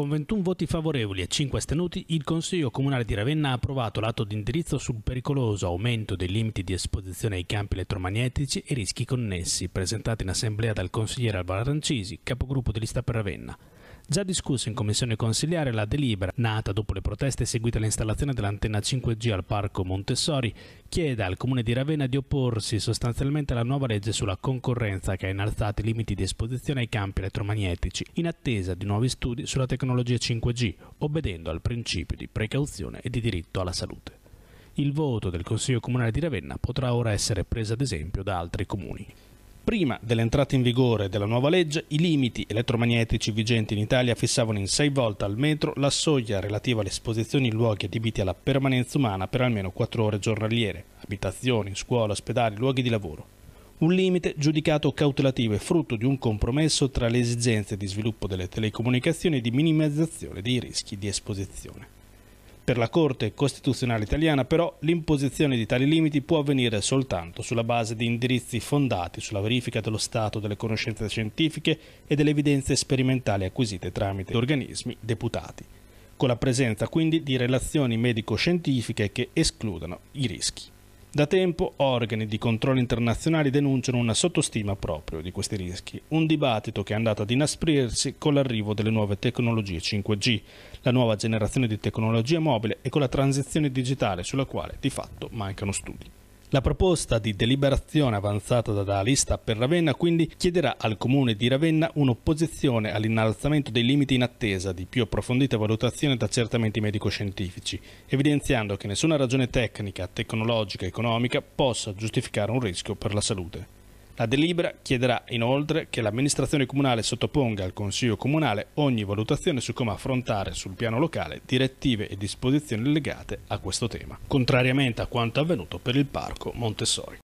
Con 21 voti favorevoli e 5 astenuti, il Consiglio Comunale di Ravenna ha approvato l'atto di indirizzo sul pericoloso aumento dei limiti di esposizione ai campi elettromagnetici e rischi connessi, presentato in assemblea dal consigliere Alvaro Arancisi, capogruppo di lista per Ravenna già discusso in commissione consiliare la delibera, nata dopo le proteste seguite all'installazione dell'antenna 5G al Parco Montessori, chiede al Comune di Ravenna di opporsi sostanzialmente alla nuova legge sulla concorrenza che ha innalzato i limiti di esposizione ai campi elettromagnetici, in attesa di nuovi studi sulla tecnologia 5G, obbedendo al principio di precauzione e di diritto alla salute. Il voto del Consiglio Comunale di Ravenna potrà ora essere preso ad esempio da altri comuni. Prima dell'entrata in vigore della nuova legge, i limiti elettromagnetici vigenti in Italia fissavano in 6 volte al metro la soglia relativa all'esposizione in luoghi adibiti alla permanenza umana per almeno 4 ore giornaliere, abitazioni, scuole, ospedali, luoghi di lavoro. Un limite giudicato cautelativo e frutto di un compromesso tra le esigenze di sviluppo delle telecomunicazioni e di minimizzazione dei rischi di esposizione. Per la Corte Costituzionale italiana però l'imposizione di tali limiti può avvenire soltanto sulla base di indirizzi fondati sulla verifica dello stato delle conoscenze scientifiche e delle evidenze sperimentali acquisite tramite organismi deputati, con la presenza quindi di relazioni medico-scientifiche che escludano i rischi. Da tempo organi di controllo internazionali denunciano una sottostima proprio di questi rischi, un dibattito che è andato ad inasprirsi con l'arrivo delle nuove tecnologie 5G, la nuova generazione di tecnologia mobile e con la transizione digitale sulla quale di fatto mancano studi. La proposta di deliberazione avanzata dalla lista per Ravenna quindi chiederà al Comune di Ravenna un'opposizione all'innalzamento dei limiti in attesa di più approfondite valutazioni da accertamenti medico-scientifici, evidenziando che nessuna ragione tecnica, tecnologica, economica possa giustificare un rischio per la salute. La delibera chiederà inoltre che l'amministrazione comunale sottoponga al Consiglio comunale ogni valutazione su come affrontare sul piano locale direttive e disposizioni legate a questo tema, contrariamente a quanto avvenuto per il parco Montessori.